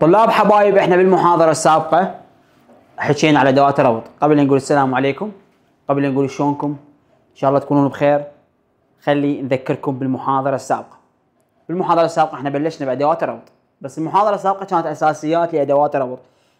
طلاب حبايب احنا بالمحاضرة السابقة حكينا على ادوات الربط قبل نقول السلام عليكم قبل نقول شلونكم ان شاء الله تكونون بخير خلي نذكركم بالمحاضرة السابقة بالمحاضرة السابقة احنا بلشنا بادوات الربط بس المحاضرة السابقة كانت اساسيات لادوات الربط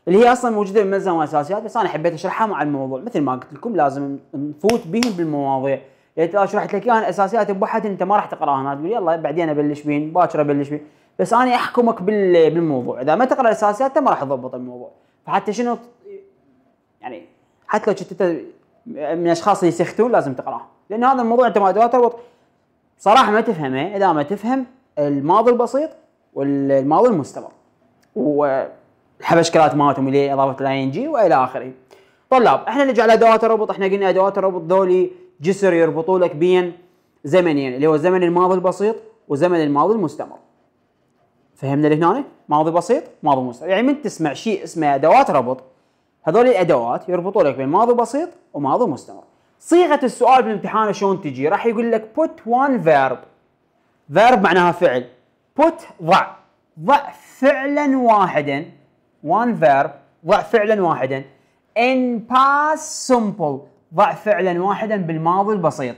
اللي هي اصلا موجودة بملزمة واساسيات بس انا حبيت اشرحها مع الموضوع مثل ما قلت لكم لازم نفوت بهم بالمواضيع يعني شرحت لك اياها الاساسيات بوحد انت ما راح تقراها تقول يلا بعدين ابلش بهن باكر ابلش بهن بس انا احكمك بالموضوع اذا ما تقرا الاساسيات ما راح تضبط الموضوع فحتى شنو يعني حتى لو كنت انت من الاشخاص اللي يسختون لازم تقراه لان هذا الموضوع انت ما تربط صراحه ما تفهمه اذا ما تفهم الماضي البسيط والماضي المستمر والحبشكلات مالتهم اللي اضافه الاي ان جي والى اخره طلاب احنا نجي على ادوات الربط احنا قلنا ادوات الربط ذولي جسر يربطوا لك بين زمنين اللي هو زمن الماضي البسيط وزمن الماضي المستمر فهمنا اللي هنا ماضي بسيط ماضي مستمر يعني من تسمع شيء اسمه ادوات ربط هذول الادوات يربطوا لك بين ماضي بسيط وماضي مستمر صيغه السؤال بالامتحان شلون تجي راح يقول لك put one verb verb معناها فعل put ضع ضع فعلا واحدا one verb ضع فعلا واحدا in past simple ضع فعلا واحدا بالماضي البسيط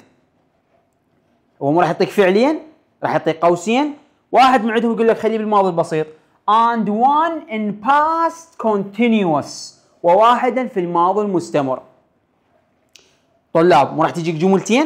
هو مو راح يعطيك فعليا راح يعطيك قوسين واحد من عندهم يقول لك خليه بالماضي البسيط and one in past continuous وواحدا في الماضي المستمر طلاب مو راح تجيك جملتين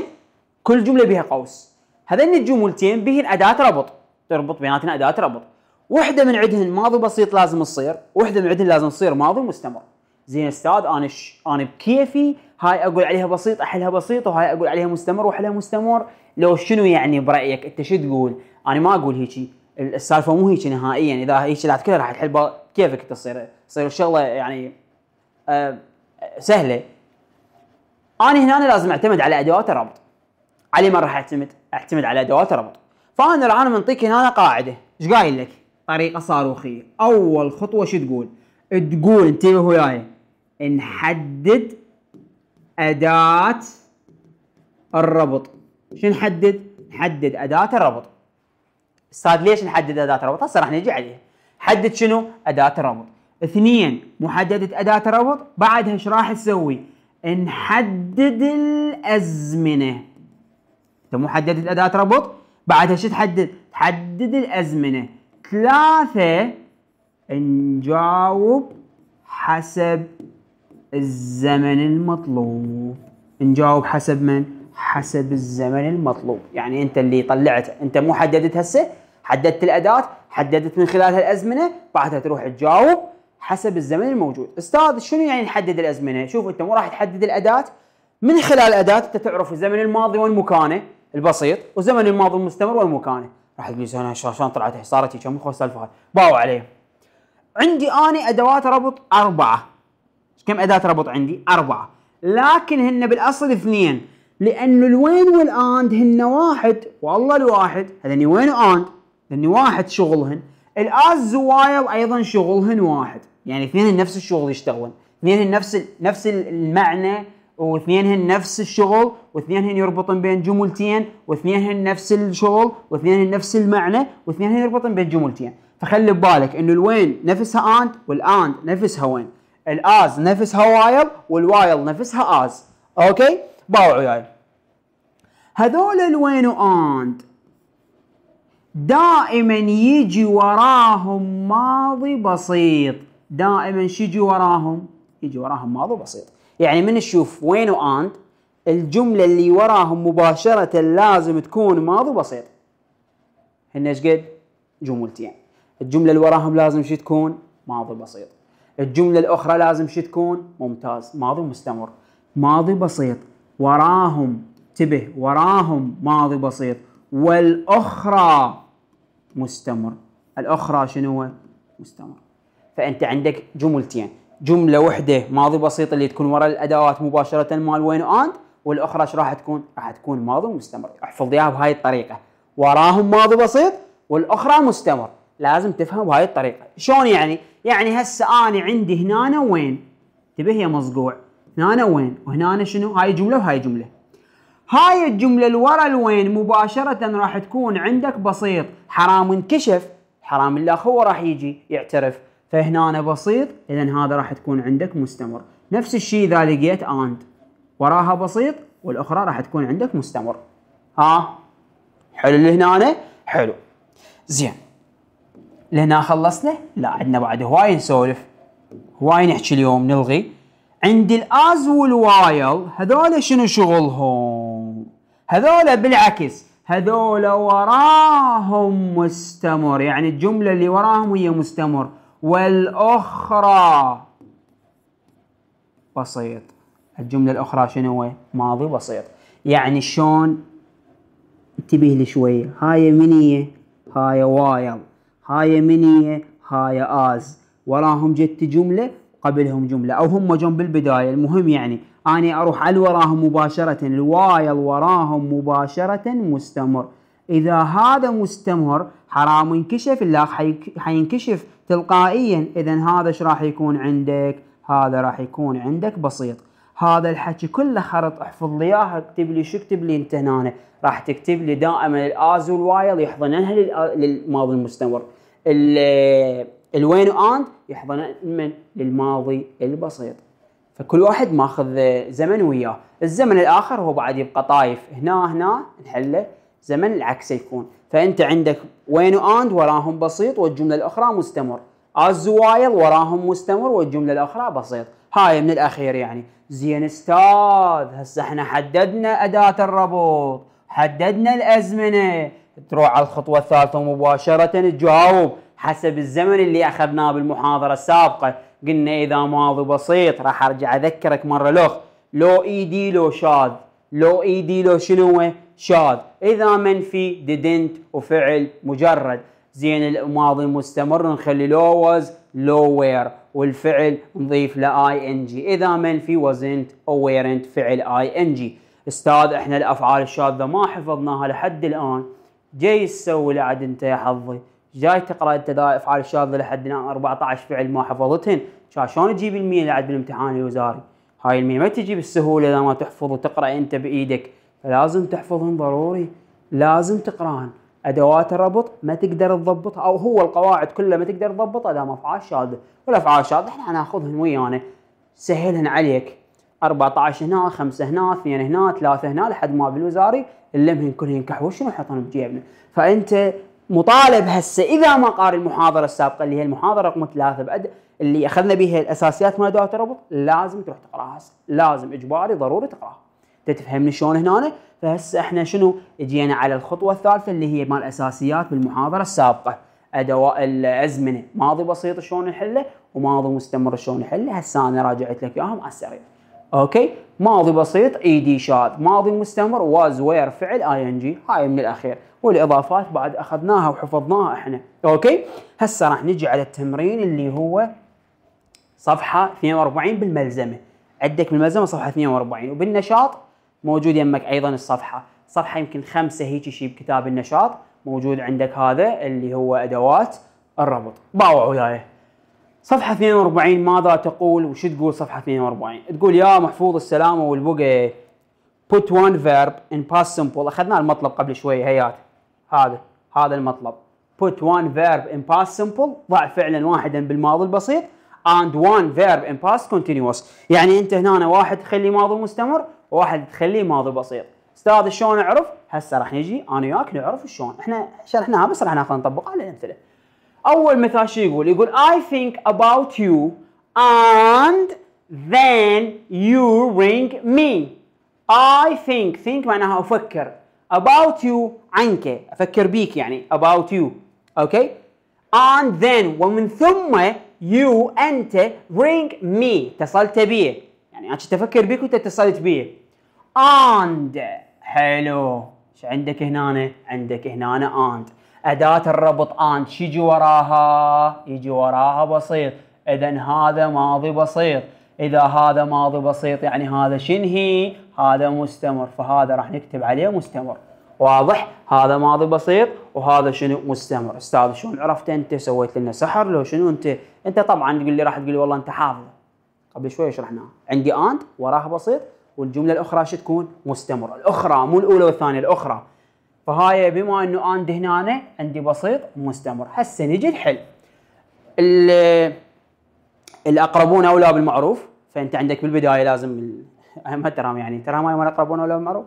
كل جمله بها قوس هذين الجملتين بهن اداه ربط تربط بيناتنا اداه ربط وحده من عندهن ماضي بسيط لازم تصير وحده من عندهن لازم تصير ماضي مستمر زين استاذ انا ش... انا بكيفي هاي اقول عليها بسيط احلها بسيط وهاي اقول عليها مستمر واحلها مستمر لو شنو يعني برايك انت شو تقول انا ما اقول هيجي السالفه مو هيجي نهائيا يعني اذا هيجي لا تكلها راح تحل كيفك تصير تصير الشغله يعني أه سهله انا هنا أنا لازم اعتمد على ادوات الربط علي ما راح اعتمد اعتمد على ادوات الربط فانا الان منطيك هنا قاعده ايش قايل لك طريقه صاروخيه اول خطوه شو تقول تقول انتبه وياي نحدد اداه الربط شو نحدد نحدد اداه الربط استاذ ليش نحدد اداه الربط؟ هسه راح نجي عليها. حدد شنو؟ اداه الربط. اثنين محدده اداه الربط بعدها ايش راح تسوي؟ نحدد الازمنه. انت مو حددت اداه ربط بعدها شو تحدد؟ تحدد الازمنه. ثلاثه نجاوب حسب الزمن المطلوب. نجاوب حسب من؟ حسب الزمن المطلوب يعني انت اللي طلعت انت مو حددت هسه حددت الاداه حددت من خلالها الازمنه بعدها تروح تجاوب حسب الزمن الموجود استاذ شنو يعني نحدد الازمنه شوف انت مو راح تحدد الاداه من خلال الاداه انت تعرف الزمن الماضي والمكانه البسيط والزمن الماضي المستمر والمكانه راح تقول انا شلون طلعت حصارتي كم خو سالفه باو عليه عندي انا ادوات ربط اربعه كم اداه ربط عندي اربعه لكن هن بالاصل اثنين لانه الوين والاند هن واحد والله الواحد هذني وين واند لاني واحد شغلهن الاز وايل ايضا شغلهن واحد يعني اثنينهن نفس الشغل يشتغلون اثنينهن نفس نفس المعنى واثنينهن نفس الشغل واثنينهن يربطن بين جملتين واثنينهن نفس الشغل واثنينهن نفس المعنى واثنينهن يربطن بين جملتين فخلي ببالك انه الوين نفسها اند والاند نفسها وين الاز نفسها وايل والوايل نفسها از اوكي باوعوا وياي هذول الوين واند دائما يجي وراهم ماضي بسيط دائما شو يجي وراهم يجي وراهم ماضي بسيط يعني من تشوف وين وانت الجمله اللي وراهم مباشره لازم تكون ماضي بسيط هن ايش قد جملتين الجمله اللي وراهم لازم شو تكون ماضي بسيط الجمله الاخرى لازم شو تكون ممتاز ماضي مستمر ماضي بسيط وراهم انتبه وراهم ماضي بسيط والاخرى مستمر الاخرى شنو مستمر فانت عندك جملتين جمله واحده ماضي بسيط اللي تكون وراء الادوات مباشره مال وين اند والاخرى ايش راح تكون راح تكون ماضي مستمر احفظ اياها بهاي الطريقه وراهم ماضي بسيط والاخرى مستمر لازم تفهم بهاي الطريقه شلون يعني يعني هسه انا عندي هنا وين انتبه يا مصقوع هنا وين وهنا شنو هاي جمله وهاي جمله هاي الجمله اللي ورا الوين مباشره راح تكون عندك بسيط حرام انكشف حرام الله هو راح يجي يعترف فهنا أنا بسيط اذا هذا راح تكون عندك مستمر نفس الشيء اذا لقيت اند وراها بسيط والاخرى راح تكون عندك مستمر ها حلو اللي هنا أنا؟ حلو زين لهنا خلصنا لا عندنا بعد هواي نسولف هواي نحكي اليوم نلغي عند الاز والوايل هذول شنو شغلهم هذول بالعكس هذول وراهم مستمر يعني الجملة اللي وراهم هي مستمر والأخرى بسيط الجملة الأخرى شنو هو ماضي بسيط يعني شلون انتبه لي شوية هاي منية هاي وايل هاي منية هاي آز وراهم جت جملة قبلهم جملة أو هم جم بالبداية المهم يعني أنا أروح على وراهم مباشرة الوايل وراهم مباشرة مستمر إذا هذا مستمر حرام انكشف لا حينكشف تلقائيا إذا هذا ايش راح يكون عندك هذا راح يكون عندك بسيط هذا الحكي كله خرط احفظ لي اياه اكتب لي شو اكتب لي انت هنا راح تكتب لي دائما الاز والوايل يحضنها للماضي المستمر الوين واند يحضنها للماضي البسيط فكل واحد ماخذ زمن وياه الزمن الاخر هو بعد يبقى طايف هنا هنا نحله زمن العكس يكون فانت عندك وين واند وراهم بسيط والجمله الاخرى مستمر از وايل وراهم مستمر والجمله الاخرى بسيط هاي من الاخير يعني زين استاذ هسه احنا حددنا اداه الربط حددنا الازمنه تروح على الخطوه الثالثه مباشره تجاوب حسب الزمن اللي اخذناه بالمحاضره السابقه قلنا اذا ماضي بسيط راح ارجع اذكرك مره لوخ لو ايدي لو شاذ لو ايدي لو شنو شاذ اذا منفي didn't وفعل مجرد زين الماضي مستمر نخلي لو was لو وير والفعل نضيف له اي ان جي اذا منفي وزنت او ويرنت فعل اي ان جي استاذ احنا الافعال الشاذه ما حفظناها لحد الان جاي تسوي لعد انت يا حظي جاي تقرا انت افعال الشاذه لحد الان 14 فعل ما حفظتهن شلون تجيب ال100 اللي عاد بالامتحان الوزاري هاي المية ما تجي بالسهولة إذا ما تحفظ وتقرأ أنت بإيدك فلازم تحفظهم ضروري لازم تقرأهم أدوات الربط ما تقدر تضبطها أو هو القواعد كلها ما تقدر تضبطها دام أفعال شاذة والأفعال الشاذة إحنا ناخذهم ويانا سهلهن عليك 14 هنا 5 هنا 2 هنا 3 هنا لحد ما بالوزاري نلمهن كلهن كحوش ونحطهم بجيبنا فأنت مطالب هسه اذا ما قاري المحاضره السابقه اللي هي المحاضره رقم ثلاثه بعد اللي اخذنا بها الاساسيات مال ادوات الربط لازم تروح تقراها هسه لازم اجباري ضروري تقراها انت تفهمني شلون هنا فهسه احنا شنو اجينا على الخطوه الثالثه اللي هي مال اساسيات بالمحاضره السابقه ادواء الازمنه ماضي بسيط شلون نحله وماضي مستمر شلون نحله هسه انا راجعت لك اياهم على السريع اوكي ماضي بسيط اي دي شاذ ماضي مستمر واز وير فعل اي ان جي هاي من الاخير والاضافات بعد اخذناها وحفظناها احنا اوكي هسه راح نجي على التمرين اللي هو صفحه 42 بالملزمه عندك بالملزمه صفحه 42 وبالنشاط موجود يمك ايضا الصفحه صفحه يمكن خمسه هيك شيء بكتاب النشاط موجود عندك هذا اللي هو ادوات الربط باوع وياي صفحة 42 ماذا تقول وش تقول صفحة 42 تقول يا محفوظ السلامة والبقى put one verb in past simple اخذنا المطلب قبل شوي هيات هذا هذا المطلب put one verb in past simple ضع فعلا واحدا بالماضي البسيط and one verb in past continuous يعني انت هنا واحد تخليه ماضي مستمر وواحد تخليه ماضي بسيط استاذ شلون اعرف هسه راح نجي انا وياك نعرف شلون احنا شرحناها بس راح ناخذ نطبقها على الامثله اول مثال شو يقول يقول I think about you and then you ring me I think think معناها افكر about you عنك افكر بيك يعني about you اوكي and then ومن ثم you انت ring me اتصلت بي يعني انا كنت افكر بيك وانت اتصلت بي and حلو ايش عندك هنا عندك هنا and أداة الربط أنت شو يجي وراها؟ يجي وراها بسيط إذا هذا ماضي بسيط إذا هذا ماضي بسيط يعني هذا شنهي؟ هذا مستمر فهذا راح نكتب عليه مستمر واضح؟ هذا ماضي بسيط وهذا شنو مستمر أستاذ شلون عرفت أنت سويت لنا سحر لو شنو أنت؟ أنت طبعا تقول لي راح تقول لي والله أنت حافظه قبل شوي شرحناها عندي أنت وراها بسيط والجملة الأخرى شو تكون؟ مستمرة الأخرى مو الأولى والثانية الأخرى فهاي بما انه انا هنا عندي بسيط مستمر هسه نجي الحل الاقربون اولى بالمعروف فانت عندك بالبدايه لازم ما ترام يعني ترام هاي مال اقربون اولى بالمعروف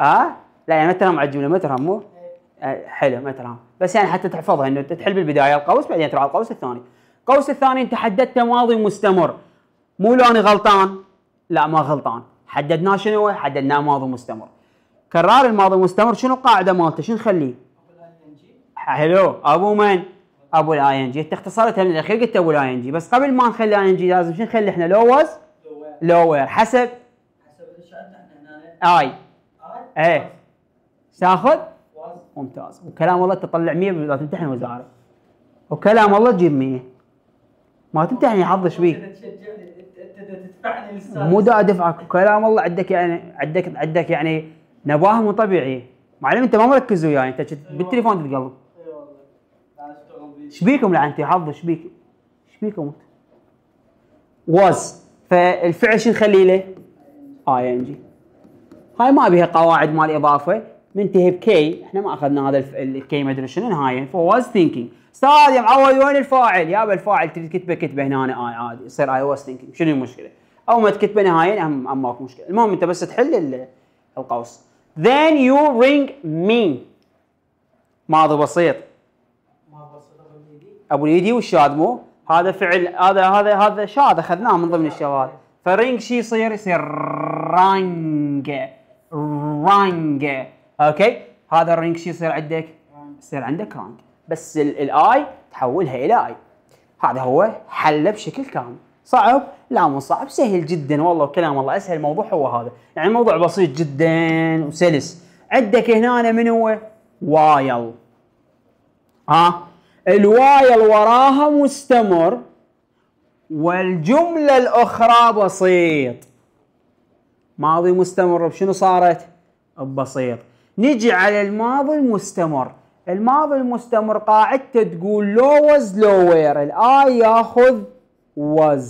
أه؟, اه لا يعني ما ترام على الجمله ما ترام مو إيه. آه، حلو ما ترام بس يعني حتى تحفظها انه انت تحل بالبدايه القوس بعدين تروح على القوس الثاني القوس الثاني انت حددت ماضي مستمر مو لو انا غلطان لا ما غلطان حددناه شنو حددناه ماضي مستمر كرار الماضي مستمر شنو القاعده مالته شنو نخليه؟ حلو ابو من؟ ابو الاي ان جي انت اختصرتها من الاخير قلت ابو الاي ان جي بس قبل ما نخلي اي ان جي لازم شنو نخلي احنا لوز لوير حسب اي اي ايه تاخذ ممتاز وكلام الله تطلع 100 لا تمتحن وزاره وكلام الله تجيب 100 ما تمتحن يا ايش بيك مو دا ادفعك وكلام الله عندك يعني عندك عندك يعني نباهه مو طبيعي معلم انت ما مركز وياي يعني. انت أيوة. بالتليفون تتقلب أيوة ايش بيكم لعنتي حظ ايش بيك ايش بيكم انت واز فالفعل شو نخلي له؟ آه، اي ان جي هاي ما بيها قواعد مال اضافه منتهي بكي احنا ما اخذنا هذا الكي ما ادري شنو نهايه واز ثينكينج استاذ يا معود وين الفاعل؟ يا الفاعل تريد كتبه كتبه هنا انا اي آه، عادي يصير اي واز ثينكينج شنو المشكله؟ او ما تكتبه نهائيا اهم ماكو مشكله المهم انت بس تحل القوس then you ring me ماضي بسيط ابو اليدي والشاد مو هذا فعل هذا هذا هذا شاد اخذناه من ضمن الشواذ فرينج شي يصير يصير رانج رانج اوكي هذا الرينج شي يصير عندك يصير عندك رانج بس الاي تحولها الى اي هذا هو حله بشكل كامل صعب؟ لا مو صعب سهل جدا والله وكلام الله اسهل موضوع هو هذا يعني موضوع بسيط جدا وسلس عندك هنا من هو؟ وايل ها الوايل وراها مستمر والجملة الأخرى بسيط ماضي مستمر بشنو صارت؟ ببسيط نجي على الماضي المستمر الماضي المستمر قاعدته تقول لوز لوير الآي ياخذ was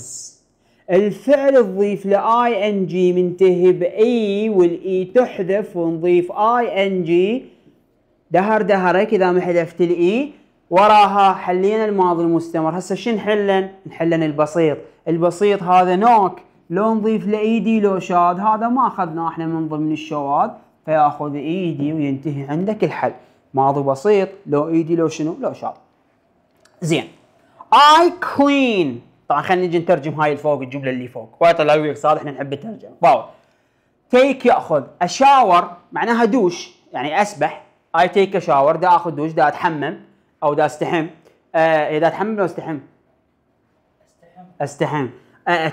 الفعل تضيف ل ing منتهي بإي e والإي e تحذف ونضيف ing دهر دهرك إذا ما حذفت الإي e. وراها حلينا الماضي المستمر هسه شو نحلن؟ نحلن البسيط البسيط هذا نوك لو نضيف لإيدي لو شاد هذا ما أخذناه احنا من ضمن الشواذ فياخذ ايدي وينتهي عندك الحل ماضي بسيط لو ايدي لو شنو لو شاد زين I clean طبعا خلينا نجي نترجم هاي الفوق الجمله اللي فوق وايد طلع وياك صالح احنا نحب الترجمه باور تيك ياخذ اشاور معناها دوش يعني اسبح اي تيك اشاور دا اخذ دوش دا اتحمم او دا استحم آه اتحمم لو استحم استحم استحم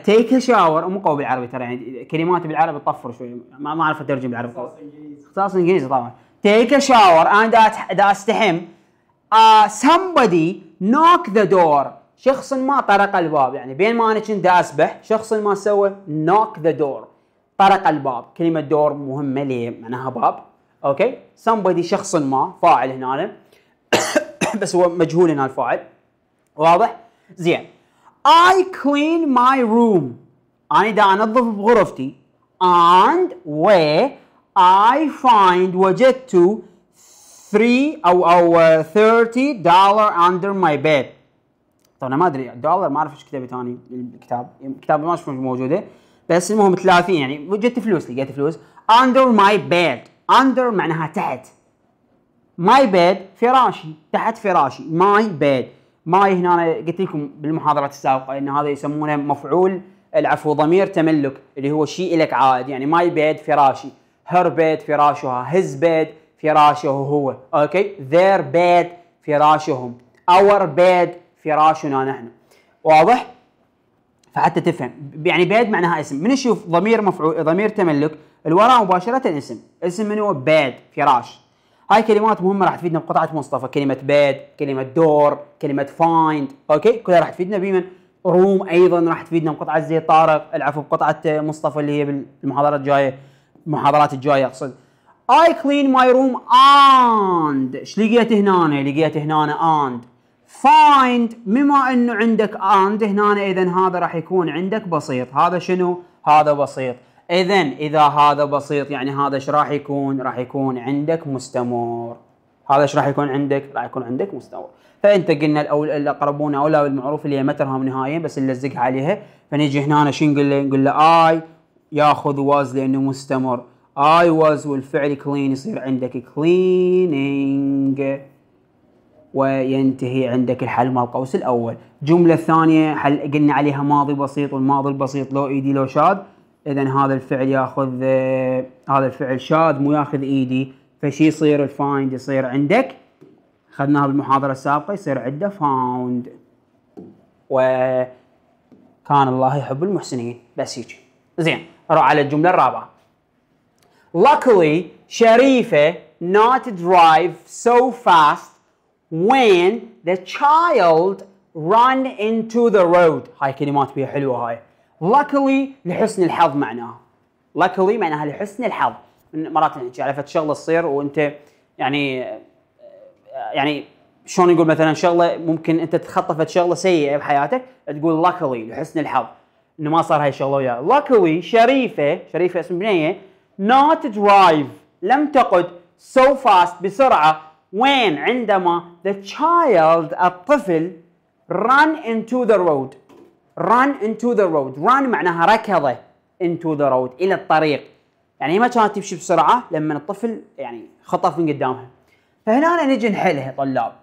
تيك آه، شاور مو قوي بالعربي ترى يعني كلماتي بالعربي تطفر شوي ما ما اعرف اترجم بالعربي اختصاص انجليزي اختصاص انجليزي طبعا تيك شاور انا دا استحم uh, somebody knock the door شخص ما طرق الباب يعني بين ما انا كنت اسبح شخص ما سوى نوك ذا دور طرق الباب كلمه دور مهمه لي معناها باب اوكي somebody شخص ما فاعل هنا بس هو مجهول هنا الفاعل واضح زين I clean my room انا دا انظف بغرفتي and where I find وجدت 3 او او 30 dollar under my bed طبعا ما ادري دولار ما اعرف ايش كتبت ثاني الكتاب الكتاب ما اشوفه موجوده بس المهم 30 يعني جت فلوس لقيت فلوس اندر ماي بيد اندر معناها تحت ماي بيد فراشي تحت فراشي ماي بيد ماي هنا أنا قلت لكم بالمحاضرات السابقه ان هذا يسمونه مفعول العفو ضمير تملك اللي هو شيء لك عائد يعني ماي بيد فراشي هر بيد فراشها هز بيد فراشه هو اوكي ذير بيد فراشهم اور بيد فراشنا نحن واضح فحتى تفهم يعني بيد معناها اسم من يشوف ضمير مفعول ضمير تملك الوراء مباشره اسم اسم من هو بيد فراش هاي كلمات مهمه راح تفيدنا بقطعه مصطفى كلمه بيد كلمه دور كلمه فايند اوكي كلها راح تفيدنا بمن روم ايضا راح تفيدنا بقطعه زي طارق العفو بقطعه مصطفى اللي هي بالمحاضره الجايه المحاضرات الجايه اقصد I clean my room and ايش لقيت هنا لقيت هنا and فايند بما انه عندك اند هنا اذا هذا راح يكون عندك بسيط هذا شنو هذا بسيط اذا اذا هذا بسيط يعني هذا ايش راح يكون راح يكون عندك مستمر هذا ايش راح يكون عندك راح يكون عندك مستمر فانت قلنا الاقربون اولى بالمعروف اللي هي ما نهائيا بس نلزقها عليها فنجي هنا شو نقول له نقول له اي ياخذ واز لانه مستمر اي واز والفعل كلين يصير عندك كلينينج وينتهي عندك الحل مال القوس الاول جمله ثانيه حل قلنا عليها ماضي بسيط والماضي البسيط لو ايدي لو شاد اذا هذا الفعل ياخذ آه، هذا الفعل شاد مو ياخذ ايدي فشي يصير الفايند يصير عندك اخذناها بالمحاضره السابقه يصير عنده فاوند وكان الله يحب المحسنين بس هيك زين نروح على الجمله الرابعه luckily شريفه not drive so fast when the child run into the road هاي كلمات بيها حلوة هاي luckily لحسن الحظ معناها luckily معناها لحسن الحظ مرات نحكي يعني على فد شغله تصير وانت يعني يعني شلون نقول مثلا شغله ممكن انت تتخطى فد شغله سيئه بحياتك تقول luckily لحسن الحظ انه ما صار هاي الشغله وياه luckily شريفه شريفه اسم بنيه not drive لم تقد so fast بسرعه وين عندما the child الطفل run into the road run into the road run معناها ركض into the road إلى الطريق يعني هي ما كانت تمشي بسرعة لما الطفل يعني خطف من قدامها فهنا نجي نحلها طلاب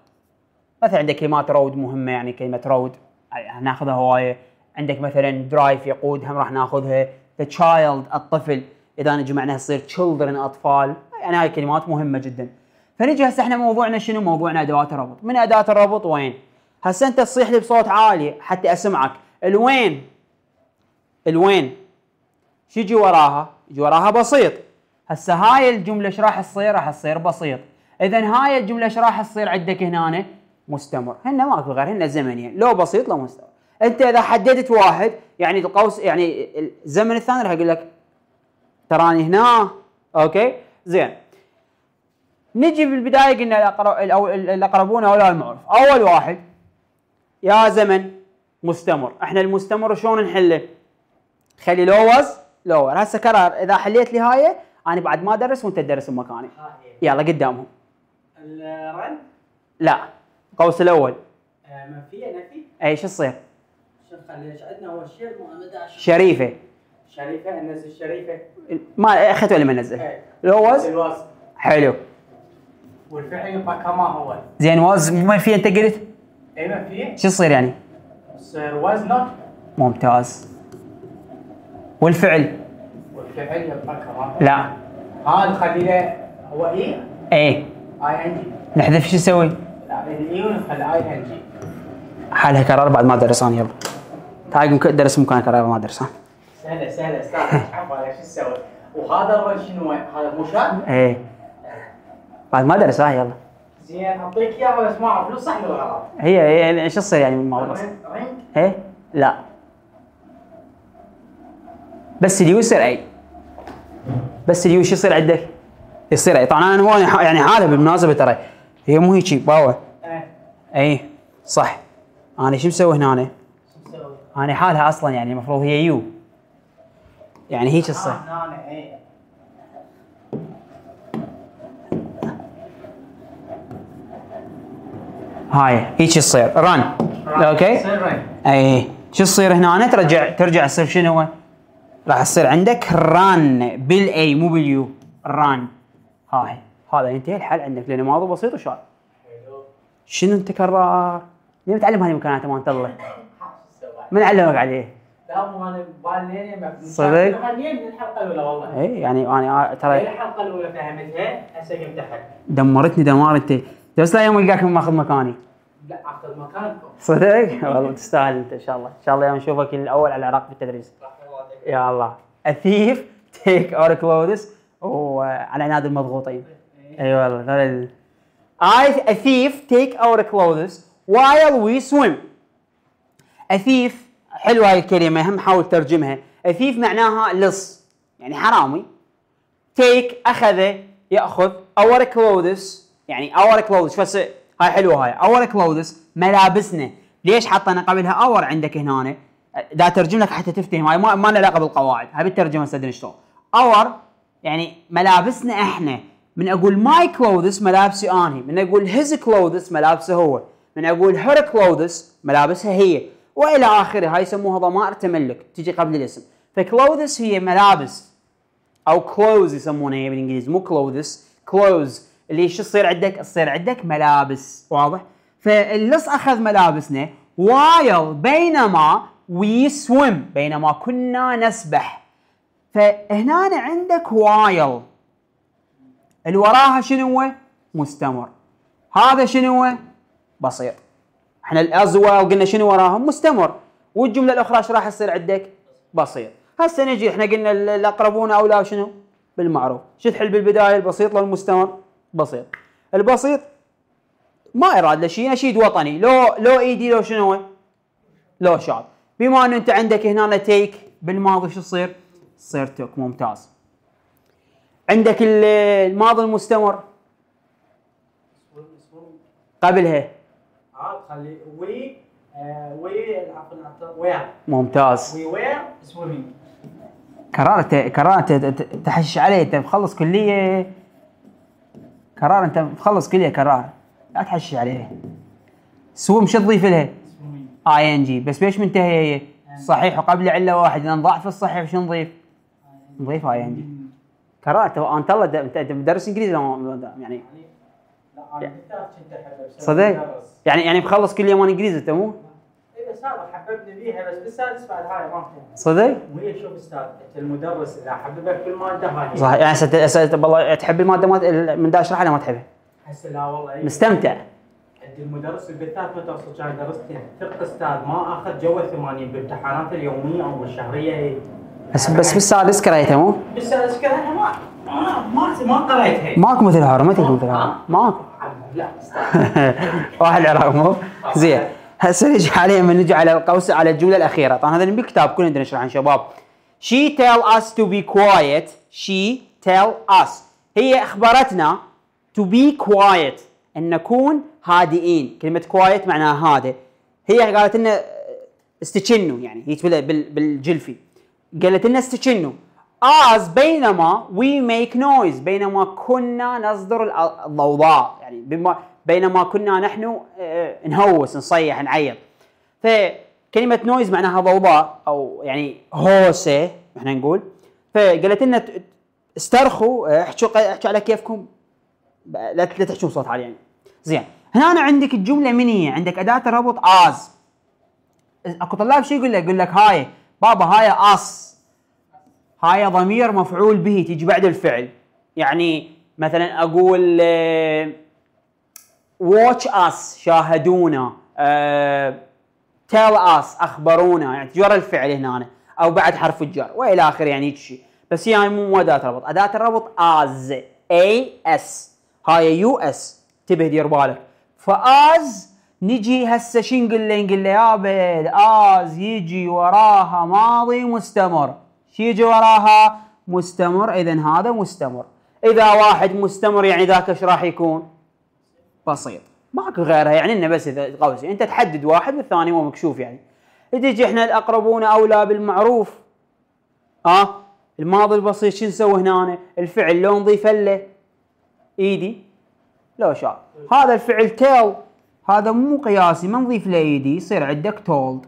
مثلا عندك كلمات رود مهمة يعني كلمة رود يعني ناخذها هواية عندك مثلا درايف يقود هم راح ناخذها the child الطفل إذا جمعناها تصير children أطفال يعني هاي كلمات مهمة جداً فنجي هسه احنا موضوعنا شنو؟ موضوعنا ادوات الربط، من ادوات الربط وين؟ هسه انت تصيح لي بصوت عالي حتى اسمعك، الوين الوين شو يجي وراها؟ يجي وراها بسيط. هسه هاي الجمله ايش راح تصير؟ راح تصير بسيط. اذا هاي الجمله ايش راح تصير عندك هنا؟ مستمر، هن ماكو غير هن زمنيه لو بسيط لو مستمر. انت اذا حددت واحد يعني القوس يعني الزمن الثاني راح يقول لك تراني هنا اوكي؟ زين نجي بالبدايه قلنا الاقربون هؤلاء المعروف اول واحد يا زمن مستمر احنا المستمر شلون نحله خلي لوز لوز هسه كرر اذا حليت لي هاي انا بعد ما ادرس وانت تدرس بمكاني يلا قدامهم الرن لا القوس الاول آه، منفيه نفي اي شو تصير؟ شو خليش عندنا هو الشيء شريفه شريفه ننزل شريفه ما اخذت ولا ما نزل إيه. لوز حلو والفعل يبقى كما هو زين واز ما في انت قلت؟ اي ما في شو يصير يعني؟ يصير واز نوت ممتاز والفعل والفعل يبقى كما لا هذا خليله هو اي؟ اي اي ان جي نحذف شو نسوي؟ الاي ونخلي اي ان جي حالها كرار بعد ما درسان يلا تعال ممكن درس مكان كرار ما درسان سهله سهله استاذ شو تسوي؟ وهذا الرجل شنو هذا مو شاب؟ ايه بعد ما ادرس هاي آه، يلا زين اعطيك اياها بس ما اعرف شو صح ولا غلط هي هي يعني شو تصير يعني ما اعرف ايه لا بس اليو يصير اي بس اليو شو يصير عندك؟ يصير اي طبعا انا هو يعني هذا بالمناسبه ترى هي مو هيك باوع اي إيه، صح انا شو مسوي هنا انا؟ انا حالها اصلا يعني المفروض هي يو يعني هيك الصح آه، هاي هيك تصير ران اوكي اي شو تصير هنا ترجع ترجع تصير شنو هو؟ راح تصير عندك ران بالاي مو باليو ران هاي هذا ينتهي الحل عندك لانه موضوع بسيط وشال شنو انت كرار؟ ليه متعلم هذه المكانات مالت الله؟ من علمك عليه؟ لا مو انا بالي صدق؟ من الحلقه الاولى والله اي يعني انا ترى الحلقه الاولى فهمتها هسه قمت دمرتني دمار انت بس لا يوم القاكم ماخذ مكاني لا اخذ مكانكم صدق؟ والله تستاهل انت ان شاء الله ان شاء الله يوم نشوفك الاول على العراق بالتدريس يا الله اثيف تيك اور كلودس وعلى عناد المضغوطين إيه. اي والله هذول اي اثيف تيك اور كلودس وايل وي سويم اثيف حلوه هاي الكلمه هم حاول ترجمها. اثيف معناها لص يعني حرامي. تيك اخذ ياخذ اور كلودس يعني اور كلوز فس هاي حلوه هاي اور كلوز ملابسنا ليش حطينا قبلها اور عندك هنا دا اترجم لك حتى تفتهم هاي ما, ما لها علاقه بالقواعد هاي بالترجمه هسه شلون اور يعني ملابسنا احنا من اقول ماي كلوذس ملابسي اني من اقول هيز كلوذس ملابسه هو من اقول هير كلوذس ملابسها هي والى اخره هاي يسموها ضمائر تملك تجي قبل الاسم فكلوذس هي ملابس او كلوز يسمونها هي بالانجليزي مو كلوذس كلوز اللي شو تصير عندك؟ تصير عندك ملابس واضح؟ فاللص اخذ ملابسنا وايل بينما وي سويم بينما كنا نسبح فهنا عندك وايل اللي وراها شنو هو؟ مستمر هذا شنو هو؟ بسيط احنا الازوال قلنا شنو وراهم؟ مستمر والجمله الاخرى ايش راح تصير عندك؟ بسيط هسه نجي احنا قلنا الاقربون او لا شنو؟ بالمعروف شو تحل بالبدايه البسيط للمستمر؟ بسيط البسيط ما اراد له شيء نشيد وطني لو لو ايدي لو شنو لو شعب بما انه انت عندك هنا تيك بالماضي شو يصير؟ تصير توك ممتاز عندك الماضي المستمر قبلها خلي وي وي وير ممتاز وي وير سويمينج كرارته تحشش عليه انت مخلص كليه كرار انت تخلص كليه كرار لا تحشي عليه سوم شو تضيف لها؟ اي ان آه، جي بس ليش منتهيه هي؟ صحيح وقبل عله واحد اذا ضعف الصحيح شو نضيف؟ آه، نضيف اي آه، ان جي كرار انت الله انت مدرس انجليزي يعني صدق؟ يعني يعني مخلص كليه مال انجليزي انت مو؟ اليسار حببني بيها بس بالسادس بعد هاي ما صدق؟ وهي شوف استاذ انت المدرس اذا حببك بالماده هاي صح يعني هسه والله تحب الماده ما من دا اشرحها ما تحبها؟ هسه لا والله مستمتع عندي المدرس بالذات متوسط كان درست ثق يعني. استاذ ما اخذ جو 80 بامتحانات اليوميه او الشهريه بس بس بالسادس قريتها مو؟ بالسادس قريتها ما ما ما قريتها ماكو مثل هاي ما مثل هارو ماكو لا واحد العراق مو؟ زين هسه نجي حاليا من نجي على القوس على الجمله الاخيره طبعا هذا بالكتاب كلنا ندري نشرح عن شباب she tell us to be quiet she tell us هي اخبرتنا to be quiet ان نكون هادئين كلمه quiet معناها هادئ هي قالت لنا استشنوا يعني هي بالجلفي قالت لنا استشنوا as بينما we make noise بينما كنا نصدر الضوضاء يعني بما بينما كنا نحن آه، نهوس نصيح نعيط فكلمة نويز معناها ضوضاء أو يعني هوسة احنا نقول فقالت لنا استرخوا آه، احكوا احكوا على كيفكم لا تحكون صوت عالي يعني زين هنا أنا عندك الجملة من هي عندك أداة الربط آز اكو طلاب شو يقول لك يقول لك هاي بابا هاي أص هاي ضمير مفعول به تيجي بعد الفعل يعني مثلا اقول آه، واتش اس شاهدونا آه، tell اس اخبرونا يعني جرى الفعل هنا او بعد حرف الجر والى اخره يعني هيك شيء بس هي يعني مو اداه ربط اداه الربط از اي اس هاي يو اس انتبه دير بالك فاز نجي هسه شو نقول له نقول له يا بيل از يجي وراها ماضي مستمر شو يجي وراها مستمر اذا هذا مستمر اذا واحد مستمر يعني ذاك ايش راح يكون بسيط ماكو غيرها يعني انه بس اذا قوسي يعني انت تحدد واحد والثاني مو مكشوف يعني تجي احنا الاقربون اولى بالمعروف اه الماضي البسيط شو نسوي هنا الفعل لو نضيف له ايدي لو شاء هذا الفعل تيل هذا مو قياسي ما نضيف له ايدي يصير عندك تولد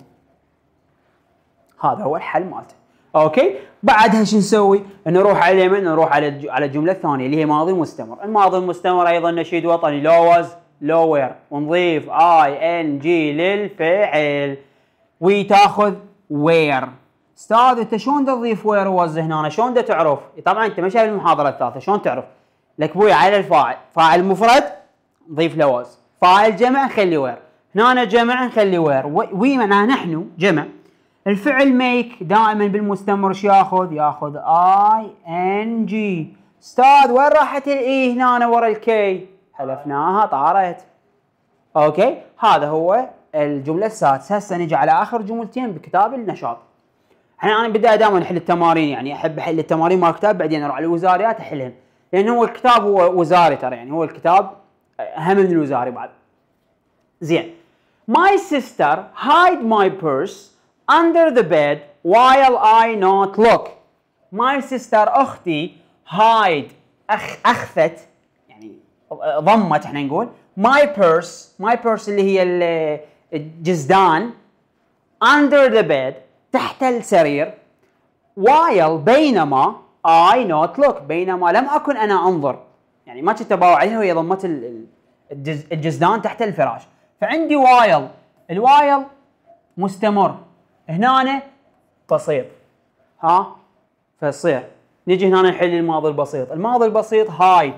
هذا هو الحل مالته اوكي بعدها شو نسوي؟ نروح على اليمن نروح على على الجمله الثانيه اللي هي ماضي مستمر، الماضي المستمر ايضا نشيد وطني لوز لوير ونضيف اي ان جي للفعل وتاخذ وير استاذ انت شلون تضيف وير واز هنا شلون تعرف؟ طبعا انت ما شايف المحاضره الثالثه شلون تعرف؟ لك بوي على الفاعل، فاعل مفرد نضيف لوز، فاعل جمع نخلي وير، هنا جمع نخلي وير، وي معناها نحن جمع الفعل ميك دائما بالمستمر شو ياخذ؟ ياخذ اي ان جي استاذ وين راحت الاي e هنا ورا الكي؟ حلفناها طارت اوكي هذا هو الجمله السادسه هسه نجي على اخر جملتين بكتاب النشاط احنا انا بدي دائما احل التمارين يعني احب احل التمارين مال الكتاب بعدين اروح على الوزاريات احلهم لان هو الكتاب هو وزاري ترى يعني هو الكتاب اهم من الوزاري بعد زين ماي سيستر هايد ماي بيرس under the bed while I not look my sister أختي hide أخ أخفت يعني ضمت احنا نقول my purse my purse اللي هي الجزدان under the bed تحت السرير while بينما I not look بينما لم أكن أنا أنظر يعني ما كنت عليها وهي ضمت الجزدان تحت الفراش فعندي while الوايل مستمر هنا أنا بسيط ها فتصير نجي هنا نحل الماضي البسيط الماضي البسيط هاي